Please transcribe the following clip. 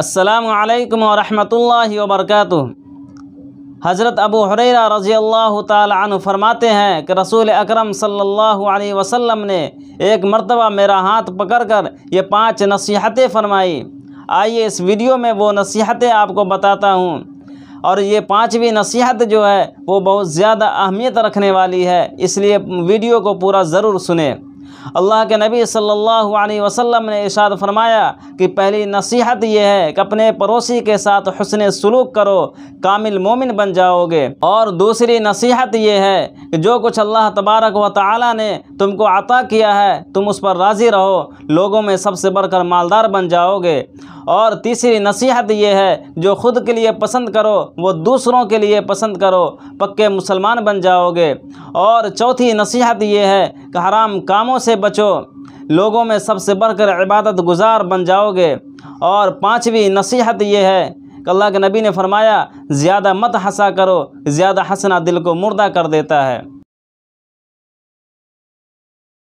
السلام علیکم ورحمۃ اللہ وبرکاتہ حضرت ابو حریرہ رضی اللہ تعالی عنہ فرماتے ہیں کہ رسول اکرم صلی اللہ علیہ وسلم نے ایک مرتبہ میرا ہاتھ پکڑ کر یہ پانچ نصیحتیں فرمائی آئیے اس ویڈیو میں وہ نصیحتیں آپ کو بتاتا ہوں اور یہ پانچویں نصیحت جو ہے وہ بہت زیادہ اہمیت رکھنے والی ہے اس لیے ویڈیو کو پورا ضرور سنیں اللہ کے نبی صلی اللہ علیہ وسلم نے ارشاد فرمایا کہ پہلی نصیحت یہ ہے کہ اپنے پڑوسی کے ساتھ حسن سلوک کرو کامل مومن بن جاؤ گے اور دوسری نصیحت یہ ہے کہ جو کچھ اللہ تبارک و تعالی نے تم کو عطا کیا ہے تم اس پر راضی رہو لوگوں میں سب سے بڑھ کر مالدار بن جاؤ گے اور تیسری نصیحت یہ ہے جو خود کے لیے پسند کرو وہ دوسروں کے لیے پسند کرو پکے مسلمان بن جاؤ گے اور چوتھی نصیحت یہ ہے کہ حرام کاموں سے بچو لوگوں میں سب سے بڑھ کر عبادت گزار بن جاؤ گے اور پانچویں نصیحت یہ ہے کہ اللہ کے نبی نے فرمایا زیادہ مت ہنسا کرو زیادہ ہنسنا دل کو مردہ کر دیتا ہے